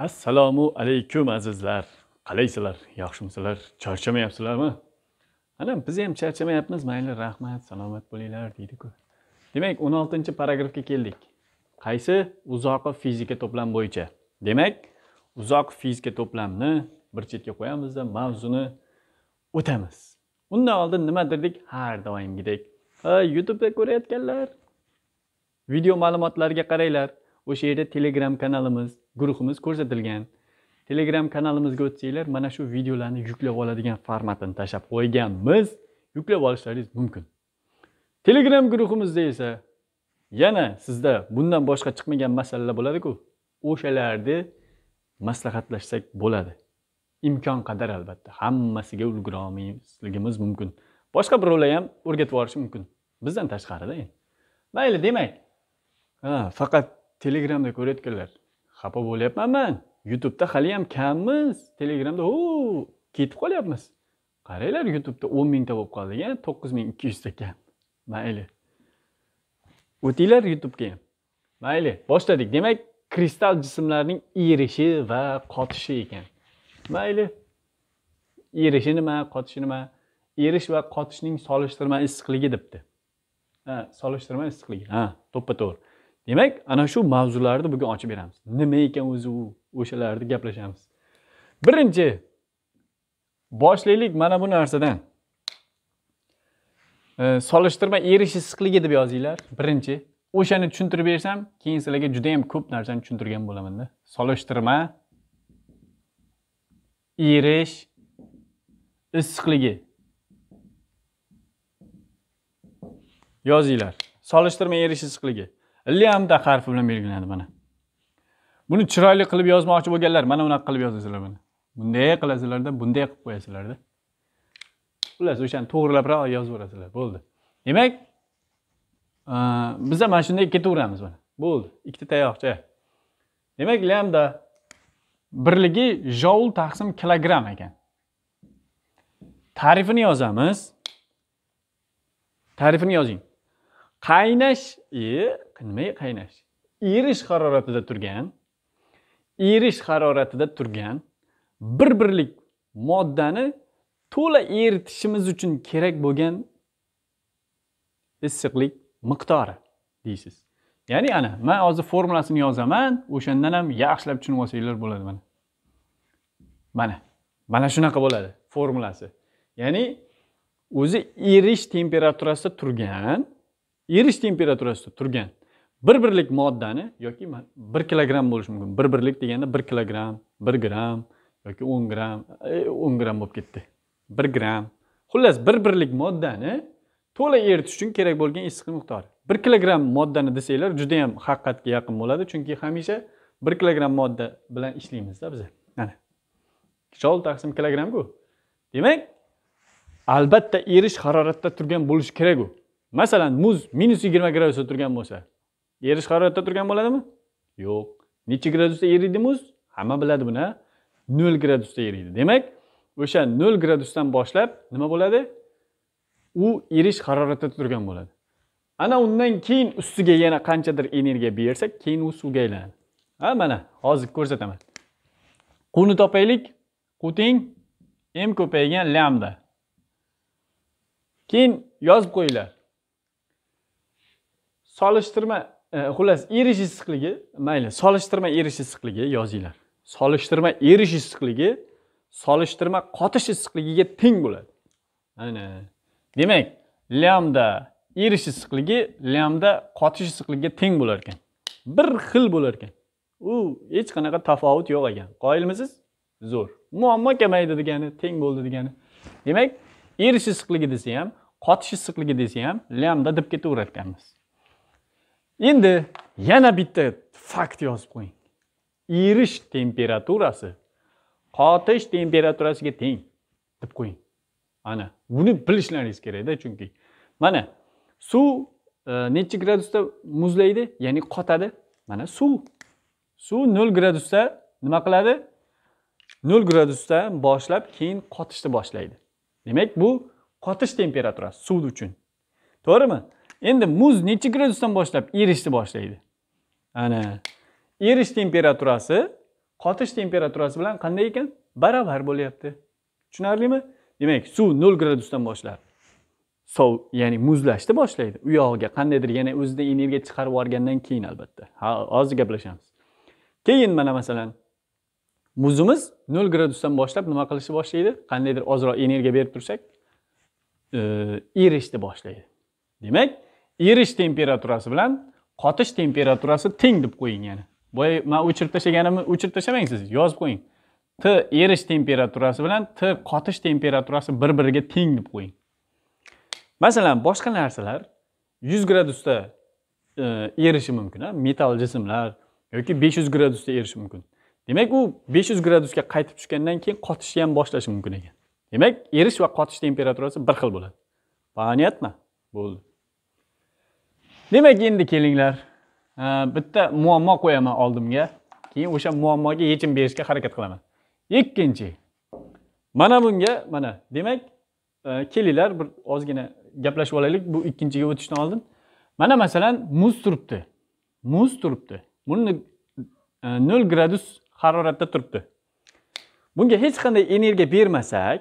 assalomu alaykum azizlar qalaysizlar yaxshimisizlar charchamayapsizlarmi ana biz ham charchamayapmiz mayli rahmat salomat bo'linglar deydiku demak 16 paragrafga keldik qaysi uzoqi fizika to'plam bo'yicha demak uzoq fizika to'plamni bir chetga qo'yamizda mavzuni o'tamiz undan oldin nima dedik har doimgidek youtubeda ko'rayotganlar video ma'lumotlariga qaranglar o'sha yerda telegram kanalimiz guruhimiz ko'rsatilgan telegram kanalimizga o'tsanglar mana shu videolarni yuklab oladigan formatini tashlab qo'yganmiz yuklab olishlaringiz mumkin telegram guruhimizda esa yana sizda bundan boshqa chiqmagan masalalar bo'ladiku o'shalarni maslahatlashsak bo'ladi imkon qadar albatta hammasiga ulgura olmasligimiz mumkin boshqa birovlar ham o'rgatib yuborishi mumkin bizdan tashqarida endi mayli demak ha faqat telegramda ko'rayotganlar xafa bo'lyapman man youtubeda haliyam kammiz telegramda u ketib qolyapmiz qaranglar youtubeda o'n mingta bo'lib qoldik a to'qqiz ming ikki yuzta kam mayli o'tinglar youtubega ham mayli boshladik demak kristall jismlarning erishi va qotishi ekan mayli erishi nima qotishi nima erish va qotishning solishtirma issiqligi debdi ha solishtirma issiqligi ha to'ppa to'g'ri demak ana shu mavzularni bugun ochib beramiz nima ekan o'zi u o'shalarni gaplashamiz birinchi boshlaylik mana bu narsadan e, solishtirma erish issiqligi deb yozinglar birinchi o'shani tushuntirib bersam keyin sizlarga juda yam ko'p narsani tushuntirgan bo'lamanda solishtirma erish issiqligi yozinglar solishtirma erish issiqligi lambda harfi bilan belgilanadi mana buni chiroyli qilib yozmoqchi bo'lganlar mana bunaqa qilib yozasizlar mana bunday qilasizlarda bunday qilib qo'yasizlarda xullas o'shani to'g'rilabroq yozaverasizlar bo'ldi demak e, biza mana shunday ketaveramiz mana bo'ldi ikkita tayoqcha demak lambda birligi joul taqsim kilogramm ekan tarifini yozamiz tarifini yozing qaynash nima qaynash erish haroratida turgan erish haroratida turgan bir birlik moddani to'la eritishimiz uchun kerak bo'lgan issiqlik miqdori deysiz ya'ni ana man hozir formulasini yozaman o'shandan ham yaxshilab tushunib olsanglar bo'ladi mana mana mana shunaqa bo'ladi formulasi ya'ni o'zi erish temperaturasida turgan erish temperaturasida turgan bir birlik moddani yoki bir kilogramm bo'lishi mumkin bir birlik deganda bir kilogramm bir gramm yoki o'n gramm e, o'n gramm bo'lib ketdi bir gramm xullas bir birlik moddani to'la eritish uchun kerak bo'lgan issiqlik miqdori bir kilogramm moddani desanglar juda yam haqiqatga yaqin bo'ladi chunki hamisha bir kilogramm modda bilan ishlaymizda biza mana kichol taqsim kilogrammku demak albatta erish haroratda turgan bo'lishi kerak u masalan muz minus yigirma gradusda turgan bo'lsa erish haroratda turgan bo'ladimi yo'q necha gradusda eriydi muz hamma biladi buni nol gradusda eriydi demak o'sha nol gradusdan boshlab nima bo'ladi u erish haroratda turgan bo'ladi ana undan keyin ustiga yana qanchadir energiya bersak keyin u suvga aylanadi ha mana hozir ko'rsataman quvni topaylik q teng m ko'paygan lambda keyin yozib qo'yinglar solishtirma e, xullas erish issiqligi mayli solishtirma erish issiqligi yozinglar solishtirma erish issiqligi solishtirma qotish issiqligiga teng bo'ladi mana demak lambda erish issiqligi lambda qotish issiqligiga teng bo'lar ekan bir xil bo'lar ekan u hech qanaqa tafovut yo'q ekan qoyilmisiz zo'r muammo kamaydi degani teng bo'ldi degani demak erish issiqligi desa ham qotish issiqligi desa ham lambda deb ketaverar ekanmiz endi yana bitta fakt yozib qo'ying erish temperaturasi qotish temperaturasiga teng deb qo'ying ana buni bilishlaringiz kerakda chunki mana suv e, gradusda muzlaydi ya'ni qotadi mana suv suv nol gradusda nima qiladi nol gradusdan boshlab keyin qotishni boshlaydi demak bu qotish temperaturasi suv uchun to'g'rimi endi muz necha gradusdan boshlab erishni boshlaydi ana erish temperaturasi qotish temperaturasi bilan qanday ekan baravar bo'lyapti tushunarlimi demak suv nol gradusdan boshlab sov ya'ni muzlashni boshlaydi u yog'iga qandaydir yana o'zidan energiya chiqarib yuborgandan keyin albatta ha hozir gaplashamiz keyin mana masalan muzimiz nol gradusdan boshlab nima qilishni boshlaydi qandaydir ozroq energiya berib tursak e, erishni boshlaydi demak erish temperaturasi bilan qotish temperaturasi teng deb qo'ying ya'ni boya man o'chirib tashlaganimni o'chirib tashlamang siz yozib qo'ying t erish temperaturasi bilan t qotish temperaturasi bir biriga teng deb qo'ying masalan boshqa narsalar yuz gradusda e, erishi mumkin metall jismlar yoki besh yuz gradusda erishi mumkin demak u besh yuz gradusga qaytib tushgandan keyin qotishni ham boshlashi mumkin ekan demak erish va qotish temperaturasi bir xil bo'ladi понятно bo'ldi demak endi kelinglar e, bitta muammo qo'yaman oldimga keyin o'sha muammoga yechim berishga harakat qilaman ikkinchi mana bunga mana demak e, kelinglar bir ozgina gaplashib olaylik bu ikkinchiga o'tishdan oldin mana masalan muz turibdi muz turibdi buni e, nol gradus haroratda turibdi bunga hech qanday energiya bermasak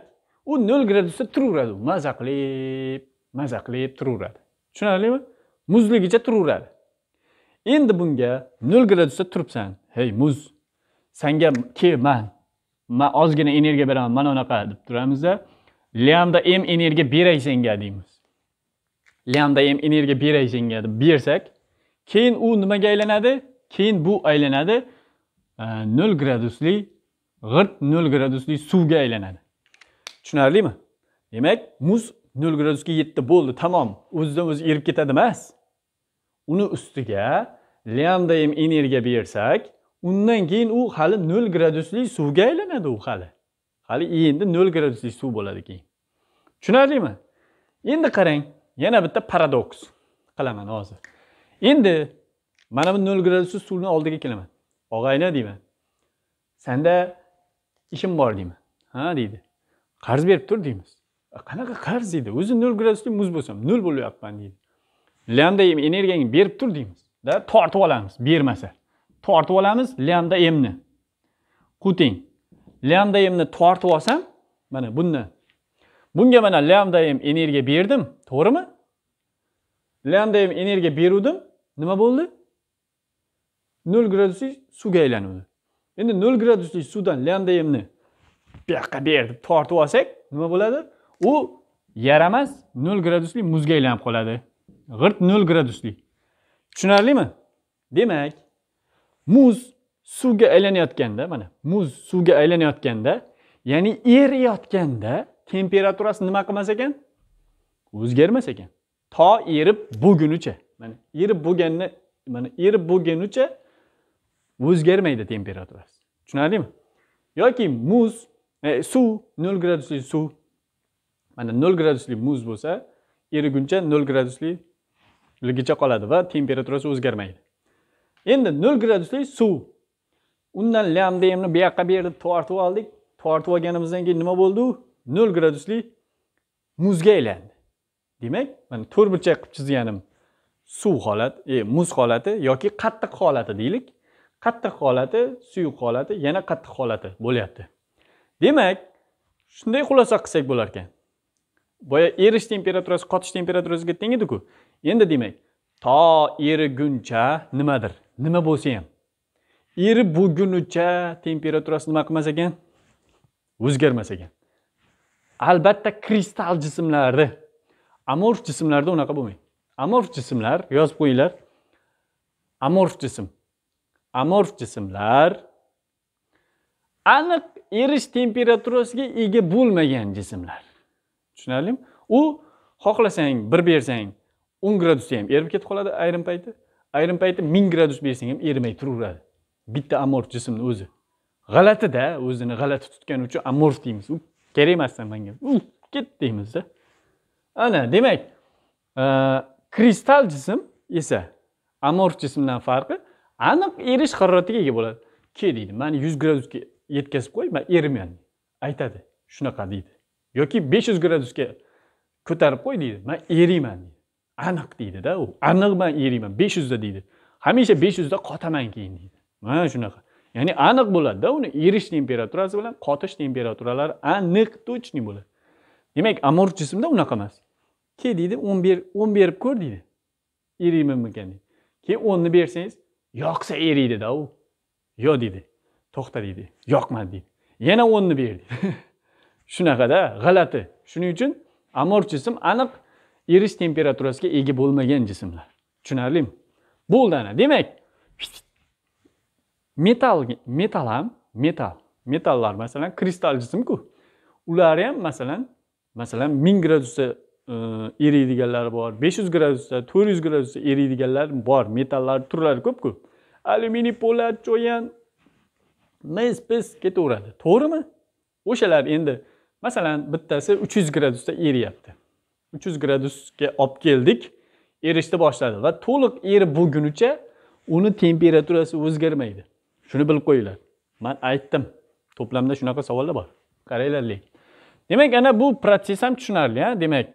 u nol gradusda turaveradi maza qilib maza qilib turaveradi tushunarlimi muzligicha turaveradi endi bunga nol gradusda turibsan hey muz sanga kel man man ozgina energiya beraman mana unaqa deb turamizda lyamda m energiya beray senga deymiz lyamda m energiya beray senga deb bersak keyin u nimaga aylanadi keyin bu aylanadi nol gradusli g'irt nol gradusli suvga aylanadi tushunarlimi demak muz nol gradusga yetdi bo'ldi tamom o'zidan o'zi erib ketadi emas uni ustiga lambdayim energiya bersak undan keyin u hali nol gradusli suvga aylanadi u hali hali endi nol gradusli suv bo'ladi keyin tushunarlimi endi qarang yana bitta paradoks qilaman hozir endi mana bu nol gradusli suvni oldiga kelaman og'ayni deyman sanda ishim bor deyman ha deydi qarz berib tur deymiz qanaqa qarz deydi o'zi nol gradusli muz bo'lsa ham nol bo'lyapman deydi lyamda m energiyangni berib tur deymizda tortib olamiz bermasa tortib olamiz lyamda mni quting lyamda mni tortib olsam mana bundan bunga mana lyamda m energiya berdim to'g'rimi lyamda m energiya beruvdim nima bo'ldi nol gradusli suvga aylanuvdi endi nol gradusli suvdan lyamda mni bu yoqqa berib tortib olsak nima bo'ladi u yaramas nol gradusli muzga aylanib qoladi g'irt nol gradusli tushunarlimi demak muz suvga aylanayotganda mana muz suvga aylanayotganda ya'ni eriyotganda temperaturasi nima qilmas ekan o'zgarmas ekan to erib bo'lgunicha mana erib bo'lganni mana erib bo'lgunicha o'zgarmaydi temperaturasi tushunarlimi yoki muz e, suv nol gradusli suv mana nol gradusli muz bo'lsa eriguncha nol gradusliligicha qoladi va temperaturasi o'zgarmaydi endi nol gradusli suv undan lamdemni bu yoqqa bu yerda tortib oldik tortib olganimizdan keyin nima bo'ldi u nol gradusli muzga aylandi demak mana to'rtburchak qilib chizganim suv holati e, muz holati yoki qattiq holati deylik qattiq holati suyuq holati yana qattiq holati bo'lyapti demak shunday xulosa qilsak bo'lar ekan boya erish temperaturasi qotish temperaturasiga teng ediku endi demak to eriguncha nimadir nima bo'lsa ham erib bo'lgunicha temperaturasi nima qilmas ekan o'zgarmas ekan albatta kristal jismlarni amorf jismlarda unaqa bo'lmaydi amorf jismlar yozib qo'yinglar amorf jism amorf jismlar aniq erish temperaturasiga ega bo'lmagan jismlar tushunarlimi u xohlasang bir bersang o'n gradusda ham erib ketib qoladi ayrim payti ayrim payti ming gradus bersang ham erimay turaveradi bitta amorf jismni o'zi g'alatida o'zini g'alati tutgani uchun amorf deymiz u kerak emasdan manga u ket deymizda ana demak e, kristal jism esa amorf jismdan farqi aniq erish haroratiga ega bo'ladi ke deydi mani yuz gradusga yetkazib qo'y man erimayman aytadi shunaqa deydi yoki besh yuz gradusga ko'tarib qo'y deydi man eriyman deydi aniq deydida u aniq man eriyman besh yuzda deydi hamisha besh yuzda qotaman keyin deydi mana shunaqa ya'ni aniq bo'ladida uni erish temperaturasi bilan qotish temperaturalari aniq точный bo'ladi demak amorf jismda unaqa emas ke deydi o'n ber o'n berib ko'r deydi eriymanmikan deydi keyin o'nni bersangiz yoqsa eriydida u yo deydi to'xta deydi yoqmadi deydi yana o'nni ber deydi shunaqada g'alati shuning uchun amor jism aniq erish temperaturasiga ega bo'lmagan jismlar tushunarlimi bo'ldi ana demak metal metal ham metal metallar masalan kristal jismku ulari ham masalan masalan ming gradusda e, eriydiganlar bor besh yuz gradusda to'rt yuz gradusda eriydiganlar bor metallar turlari ko'pku alyuminiy po'lat cho'yan mis pis ketaveradi to'g'rimi o'shalar endi Masalan, bittasi 300 gradusda eriyapti. 300 gradusga olib keldik, erishni boshladi va to'liq erib bo'lgunicha uni temperaturasi o'zgarmaydi. Shuni bilib qo'yinglar. Men aytdim. To'plamda shunaqa savollar bor. Qaranglar lekin. Demak, ana bu protsess ham tushunarli, ha? Demak,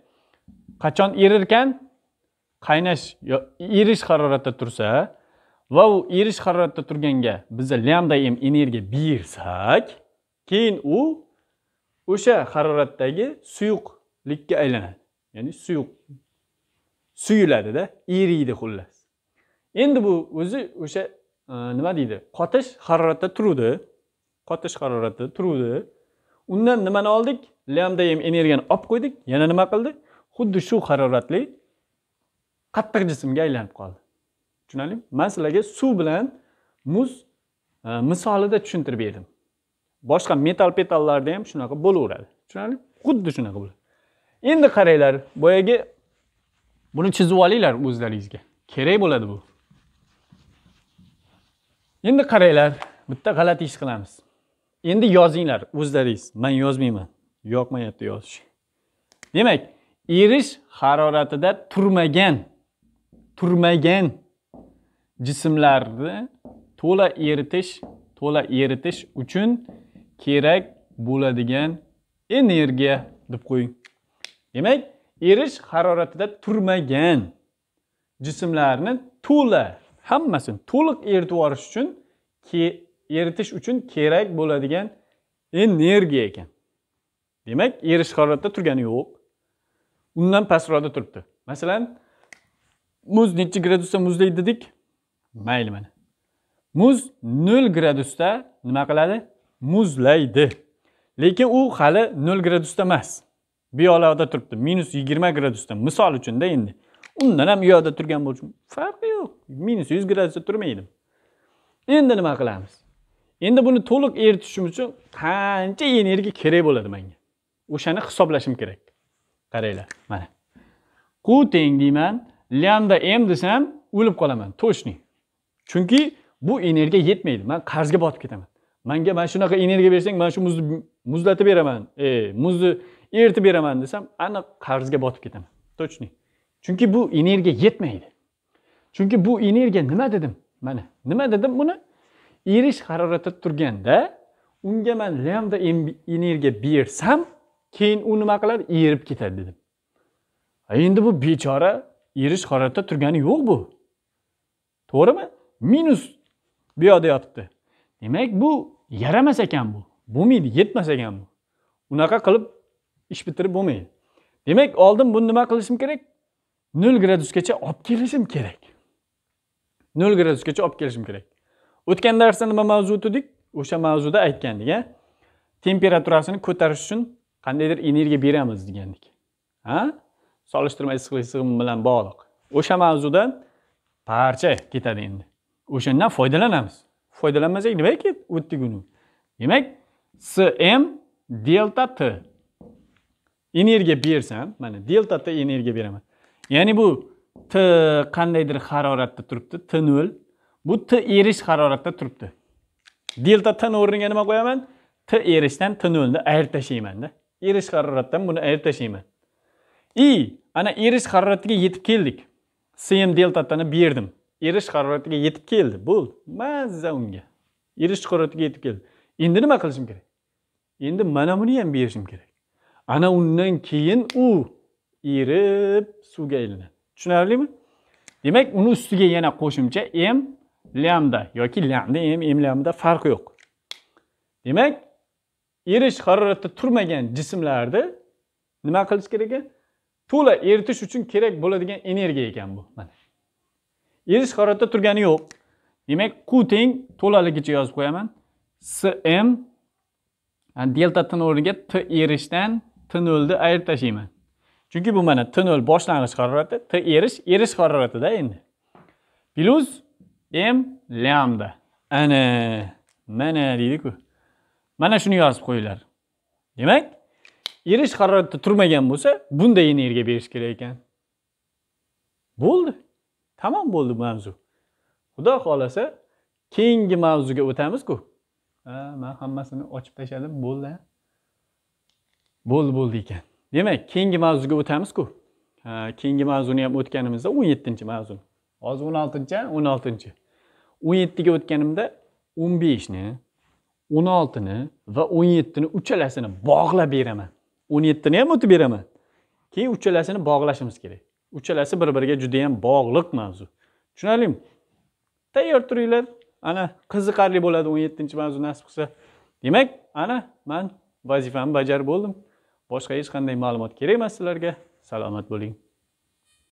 qachon erir ekan? Qaynash erish haroratda tursa va u erish haroratda turganga biz lambda m energiya bersak, keyin u o'sha haroratdagi suyuqlikka aylanadi ya'ni suyuq suyuladida eriydi xullas endi bu o'zi o'sha e, nima deydi qotish haroratda turuvdi qotish haroratda turuvdi undan nimani oldik lambdayam energiyani olib qo'ydik yana nima qildi xuddi shu haroratli qattiq jismga aylanib qoldi tushunarlimi man sizlarga suv bilan muz e, misolida tushuntirib berdim boshqa metal petallarda ham shunaqa bo'laveradi tushunarli xuddi shunaqa bo'ladi endi qaranglar boyagi buni chizib olinglar o'zlaringizga kerak bo'ladi bu endi qaranglar bitta g'alati ish qilamiz endi yozinglar o'zlaringiz man yozmayman yoqmayapti yozish demak erish haroratida turmagan turmagan jismlarni to'la eritish to'la eritish uchun kerak bo'ladigan energiya deb qo'ying demak erish haroratida turmagan jismlarni to'la hammasini to'liq eritib yuborish uchun eritish uchun kerak bo'ladigan energiya ekan demak erish haroratda turgani yo'q undan pastroqda turibdi masalan muz nechi gradusda muzlaydi dedik mayli mana muz nol gradusda nima qiladi muzlaydi lekin u hali nol gradusda emas bu yoqlarda turibdi minus yigirma gradusda misol uchunda endi undan ham u yoqda turgan bo'lishi farqi yo'q minus yuz gradusda turmaydi endi nima qilamiz endi buni to'liq eritishim uchun qancha energiya kerak bo'ladi menga o'shani hisoblashim kerak qaranglar mana qu teng deyman lambda m desam o'lib qolaman точный chunki bu energiya yetmaydi man qarzga botib ketaman manga mana shunaqa energiya bersang mana shu muzni muzlatib beraman e, muzni eritib beraman desam aniq qarzga botib ketaman точно chunki bu energiya yetmaydi chunki bu energiya nima dedim mana nima dedim buni erish haroratida turganda unga man lambda energiya bersam keyin u nima qiladi erib ketadi dedim endi bu bechora erish haroratda turgani yo'q bu to'g'rimi minus bu yoqda yotibdi demak bu yaramas ekan bu bo'lmaydi yetmas ekan bu unaqa qilib ish bitirib bo'lmaydi demak oldin buni nima qilishim kerak nol gradusgacha olib kelishim kerak nol gradusgacha olib kelishim kerak o'tgan darsda nima mavzu tudik o'sha mavzuda aytgandik a temperaturasini ko'tarish uchun qandaydir energiya beramiz degandik ha solishtirma issiqlik sig'imi bilan bog'liq o'sha mavzuda parcha ketadi endi o'shandan foydalanamiz foydalanmasak nimaga ketdi o'ttiguni demak cm delta t energiya bersam mana delta t energiya beraman ya'ni bu t qandaydir haroratda turibdi t nol bu t erish haroratda turibdi delta t o'rniga nima qo'yaman t erishdan t nolni ayirib tashlaymanda erish haroratdan buni ayirib tashlayman i ana erish haroratiga yetib keldik cm tni berdim erish haroratiga yetib keldi bo'ldi mazza unga erish haroratiga yetib keldi endi nima qilishim kerak endi mana buni ham berishim kerak ana undan keyin u erib suvga aylanadi tushunarlimi demak uni ustiga yana qo'shimcha m lambda yoki lambda m m lambda farqi yo'q demak erish haroratda turmagan jismlarni nima qilish kerak ekan to'la eritish uchun kerak bo'ladigan energiya ekan bu mana yer ishoratda turgani yo'q demak q teng to'laligicha yozib qo'yaman sm delta t o'rniga t erishdan t nolni ayirib tashlayman chunki bu mana t nol boshlang'ich harorati t erish erish haroratida endi plyus m lambda ana mana deydiku mana shuni yozib qo'yinglar demak erish haroratda turmagan bo'lsa bunday energiya berish kerak ekan bo'ldi Tamom bo'ldi mavzu. Xudo xohlasa keyingi mavzuga o'tamiz-ku. Ha, men hammasini ochib tashladim, bo'ldi. Bo'ldi, bo'ldi ekan. Demak, keyingi mavzuga o'tamiz-ku. Keyingi mavzuni ham o'tganimizda 17-mavzu. Hozir 16-chi, 16-chi. 17 yettiga o'tganimda 15 ni, 16 ni va 17 ni uchalasini bog'lab beraman. 17 ni ham o'tib beraman. Keyin uchalasini bog'lashimiz kerak. uchalasi bir biriga juda yam bog'liq mavzu tushunarlimi tayyor turinglar ana qiziqarli bo'ladi o'n yettinchi mavzu nasib qilsa demak ana man vazifamni bajarib bo'ldim boshqa hech qanday ma'lumot kerak emas sizlarga salomat bo'ling